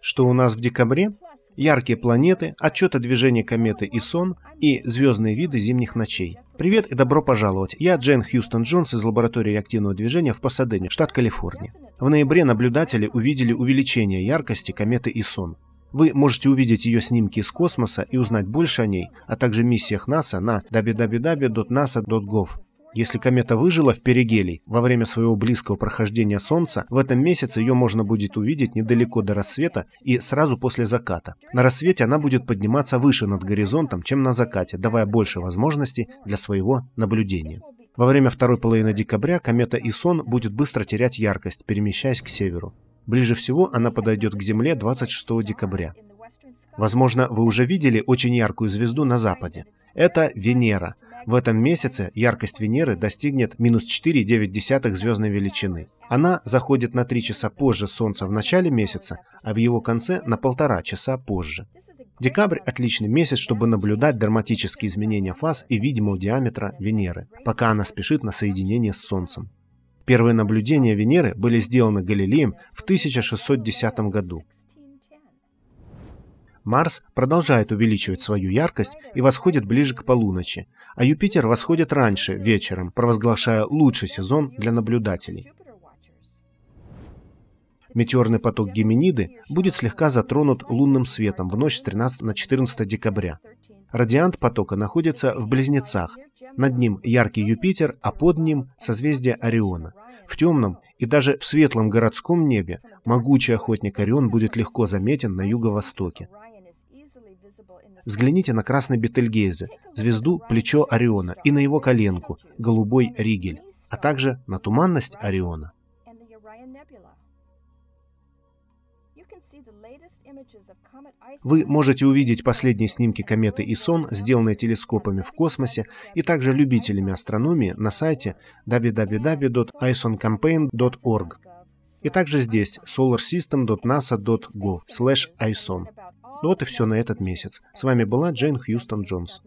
Что у нас в декабре? Яркие планеты, отчет о движении кометы и сон и звездные виды зимних ночей. Привет и добро пожаловать. Я Джейн Хьюстон Джонс из лаборатории реактивного движения в Пасадене, штат Калифорния. В ноябре наблюдатели увидели увеличение яркости кометы Исон. Вы можете увидеть ее снимки из космоса и узнать больше о ней, а также миссиях НАСА на www.nasa.gov. Если комета выжила в Перигелий во время своего близкого прохождения Солнца, в этом месяце ее можно будет увидеть недалеко до рассвета и сразу после заката. На рассвете она будет подниматься выше над горизонтом, чем на закате, давая больше возможностей для своего наблюдения. Во время второй половины декабря комета Исон будет быстро терять яркость, перемещаясь к северу. Ближе всего она подойдет к Земле 26 декабря. Возможно, вы уже видели очень яркую звезду на западе. Это Венера, в этом месяце яркость Венеры достигнет минус 4,9 звездной величины. Она заходит на 3 часа позже Солнца в начале месяца, а в его конце на полтора часа позже. Декабрь – отличный месяц, чтобы наблюдать драматические изменения фаз и видимого диаметра Венеры, пока она спешит на соединение с Солнцем. Первые наблюдения Венеры были сделаны Галилеем в 1610 году. Марс продолжает увеличивать свою яркость и восходит ближе к полуночи, а Юпитер восходит раньше, вечером, провозглашая лучший сезон для наблюдателей. Метеорный поток Геминиды будет слегка затронут лунным светом в ночь с 13 на 14 декабря. Радиант потока находится в Близнецах. Над ним яркий Юпитер, а под ним созвездие Ориона. В темном и даже в светлом городском небе могучий охотник Орион будет легко заметен на юго-востоке. Взгляните на красный Бетельгейзе, звезду плечо Ориона и на его коленку, голубой ригель, а также на туманность Ориона. Вы можете увидеть последние снимки кометы Исон, сделанные телескопами в космосе, и также любителями астрономии на сайте www.isoncampaign.org и также здесь solarsystem.nasa.gov slash ison. Ну вот и все на этот месяц. С вами была Джейн Хьюстон Джонс.